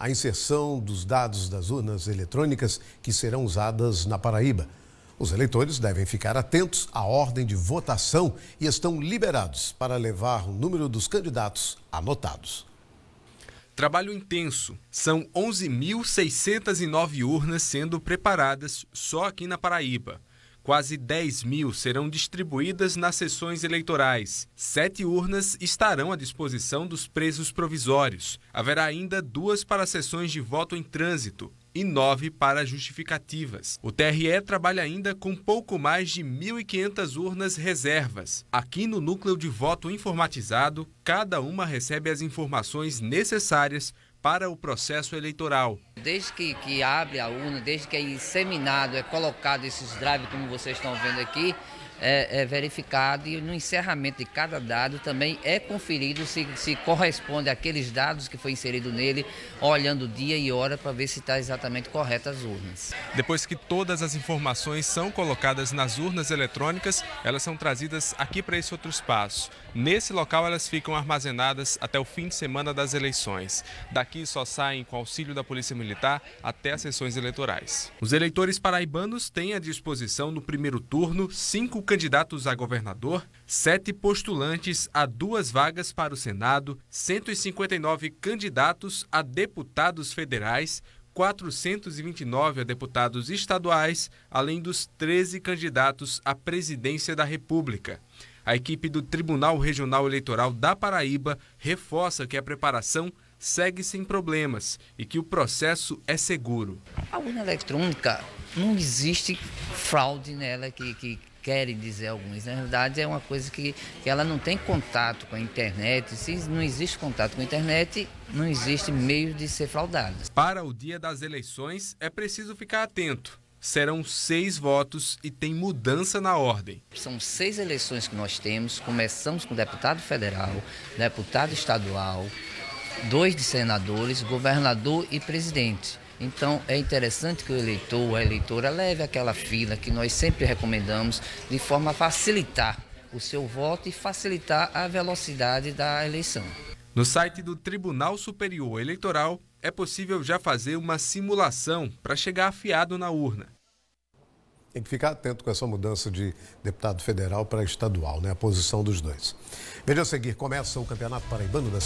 a inserção dos dados das urnas eletrônicas que serão usadas na Paraíba. Os eleitores devem ficar atentos à ordem de votação e estão liberados para levar o número dos candidatos anotados. Trabalho intenso. São 11.609 urnas sendo preparadas só aqui na Paraíba quase 10 mil serão distribuídas nas sessões eleitorais. Sete urnas estarão à disposição dos presos provisórios. Haverá ainda duas para sessões de voto em trânsito e nove para justificativas. O TRE trabalha ainda com pouco mais de 1.500 urnas reservas. Aqui no núcleo de voto informatizado, cada uma recebe as informações necessárias para o processo eleitoral. Desde que, que abre a urna, desde que é inseminado, é colocado esses drives como vocês estão vendo aqui, é, é, verificado e no encerramento de cada dado também é conferido se, se corresponde àqueles dados que foi inserido nele, olhando dia e hora para ver se está exatamente corretas as urnas. Depois que todas as informações são colocadas nas urnas eletrônicas, elas são trazidas aqui para esse outro espaço. Nesse local elas ficam armazenadas até o fim de semana das eleições. Daqui só saem com auxílio da Polícia Militar até as sessões eleitorais. Os eleitores paraibanos têm à disposição no primeiro turno cinco candidatos a governador, sete postulantes a duas vagas para o Senado, 159 candidatos a deputados federais, 429 a deputados estaduais, além dos 13 candidatos à presidência da República. A equipe do Tribunal Regional Eleitoral da Paraíba reforça que a preparação segue sem problemas e que o processo é seguro. A urna eletrônica não existe fraude nela que, que, querem dizer alguns. Na verdade, é uma coisa que, que ela não tem contato com a internet. Se não existe contato com a internet, não existe meio de ser fraudada. Para o dia das eleições, é preciso ficar atento. Serão seis votos e tem mudança na ordem. São seis eleições que nós temos. Começamos com deputado federal, deputado estadual, dois de senadores, governador e presidente. Então é interessante que o eleitor, a eleitora, leve aquela fila que nós sempre recomendamos, de forma a facilitar o seu voto e facilitar a velocidade da eleição. No site do Tribunal Superior Eleitoral é possível já fazer uma simulação para chegar afiado na urna. Tem que ficar atento com essa mudança de deputado federal para estadual, né? A posição dos dois. Veja a seguir, começa o Campeonato Paraibano da